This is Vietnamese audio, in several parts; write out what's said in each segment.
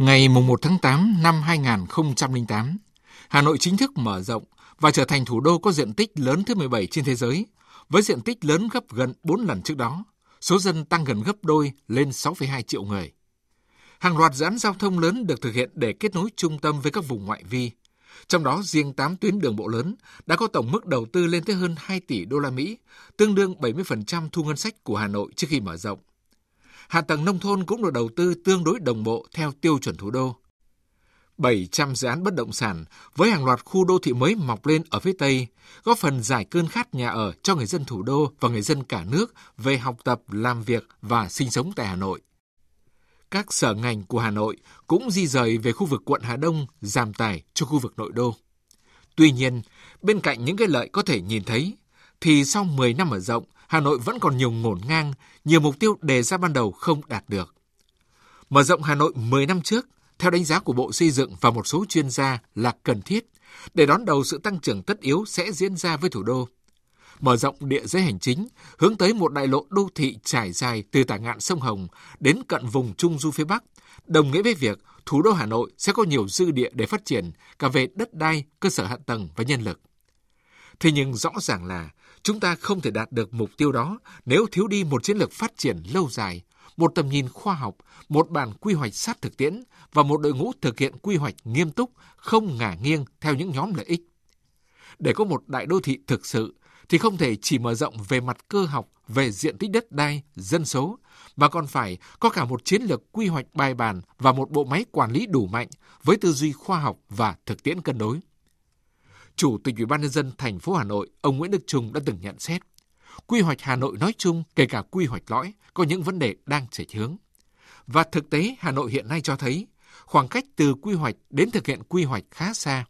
Ngày 1 tháng 8 năm 2008, Hà Nội chính thức mở rộng và trở thành thủ đô có diện tích lớn thứ 17 trên thế giới, với diện tích lớn gấp gần 4 lần trước đó, số dân tăng gần gấp đôi lên 6,2 triệu người. Hàng loạt dự án giao thông lớn được thực hiện để kết nối trung tâm với các vùng ngoại vi. Trong đó, riêng 8 tuyến đường bộ lớn đã có tổng mức đầu tư lên tới hơn 2 tỷ đô la Mỹ, tương đương 70% thu ngân sách của Hà Nội trước khi mở rộng hạ tầng nông thôn cũng được đầu tư tương đối đồng bộ theo tiêu chuẩn thủ đô. 700 dự án bất động sản với hàng loạt khu đô thị mới mọc lên ở phía Tây, góp phần giải cơn khát nhà ở cho người dân thủ đô và người dân cả nước về học tập, làm việc và sinh sống tại Hà Nội. Các sở ngành của Hà Nội cũng di rời về khu vực quận Hà Đông giảm tải cho khu vực nội đô. Tuy nhiên, bên cạnh những cái lợi có thể nhìn thấy, thì sau 10 năm mở rộng, Hà Nội vẫn còn nhiều ngổn ngang, nhiều mục tiêu đề ra ban đầu không đạt được. Mở rộng Hà Nội 10 năm trước, theo đánh giá của Bộ Xây dựng và một số chuyên gia là cần thiết để đón đầu sự tăng trưởng tất yếu sẽ diễn ra với thủ đô. Mở rộng địa giới hành chính, hướng tới một đại lộ đô thị trải dài từ tả ngạn sông Hồng đến cận vùng Trung Du phía Bắc, đồng nghĩa với việc thủ đô Hà Nội sẽ có nhiều dư địa để phát triển cả về đất đai, cơ sở hạ tầng và nhân lực. Thế nhưng rõ ràng là chúng ta không thể đạt được mục tiêu đó nếu thiếu đi một chiến lược phát triển lâu dài, một tầm nhìn khoa học, một bản quy hoạch sát thực tiễn và một đội ngũ thực hiện quy hoạch nghiêm túc, không ngả nghiêng theo những nhóm lợi ích. Để có một đại đô thị thực sự thì không thể chỉ mở rộng về mặt cơ học, về diện tích đất đai, dân số, mà còn phải có cả một chiến lược quy hoạch bài bản và một bộ máy quản lý đủ mạnh với tư duy khoa học và thực tiễn cân đối. Chủ tịch Ủy ban nhân dân thành phố Hà Nội, ông Nguyễn Đức Trung đã từng nhận xét, quy hoạch Hà Nội nói chung, kể cả quy hoạch lõi, có những vấn đề đang chảy hướng. Và thực tế Hà Nội hiện nay cho thấy, khoảng cách từ quy hoạch đến thực hiện quy hoạch khá xa.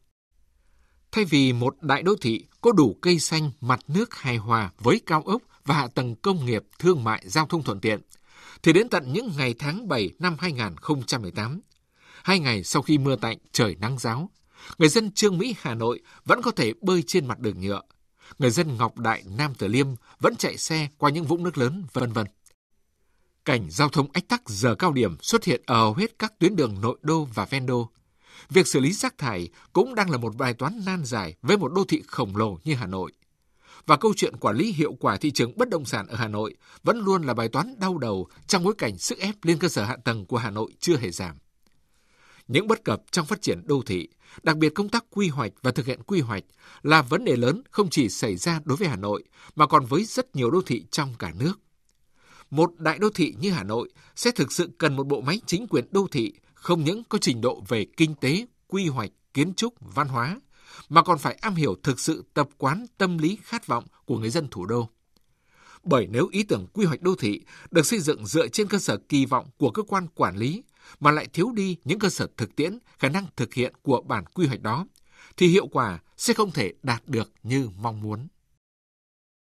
Thay vì một đại đô thị có đủ cây xanh, mặt nước hài hòa với cao ốc và hạ tầng công nghiệp, thương mại, giao thông thuận tiện, thì đến tận những ngày tháng 7 năm 2018, hai ngày sau khi mưa tạnh, trời nắng giáo, Người dân Trương Mỹ Hà Nội vẫn có thể bơi trên mặt đường nhựa. Người dân Ngọc Đại Nam Tử Liêm vẫn chạy xe qua những vũng nước lớn, vân vân. Cảnh giao thông ách tắc giờ cao điểm xuất hiện ở hầu hết các tuyến đường nội đô và ven đô. Việc xử lý rác thải cũng đang là một bài toán nan giải với một đô thị khổng lồ như Hà Nội và câu chuyện quản lý hiệu quả thị trường bất động sản ở Hà Nội vẫn luôn là bài toán đau đầu trong bối cảnh sức ép lên cơ sở hạ tầng của Hà Nội chưa hề giảm. Những bất cập trong phát triển đô thị, đặc biệt công tác quy hoạch và thực hiện quy hoạch là vấn đề lớn không chỉ xảy ra đối với Hà Nội mà còn với rất nhiều đô thị trong cả nước. Một đại đô thị như Hà Nội sẽ thực sự cần một bộ máy chính quyền đô thị không những có trình độ về kinh tế, quy hoạch, kiến trúc, văn hóa mà còn phải am hiểu thực sự tập quán tâm lý khát vọng của người dân thủ đô. Bởi nếu ý tưởng quy hoạch đô thị được xây dựng dựa trên cơ sở kỳ vọng của cơ quan quản lý mà lại thiếu đi những cơ sở thực tiễn, khả năng thực hiện của bản quy hoạch đó, thì hiệu quả sẽ không thể đạt được như mong muốn.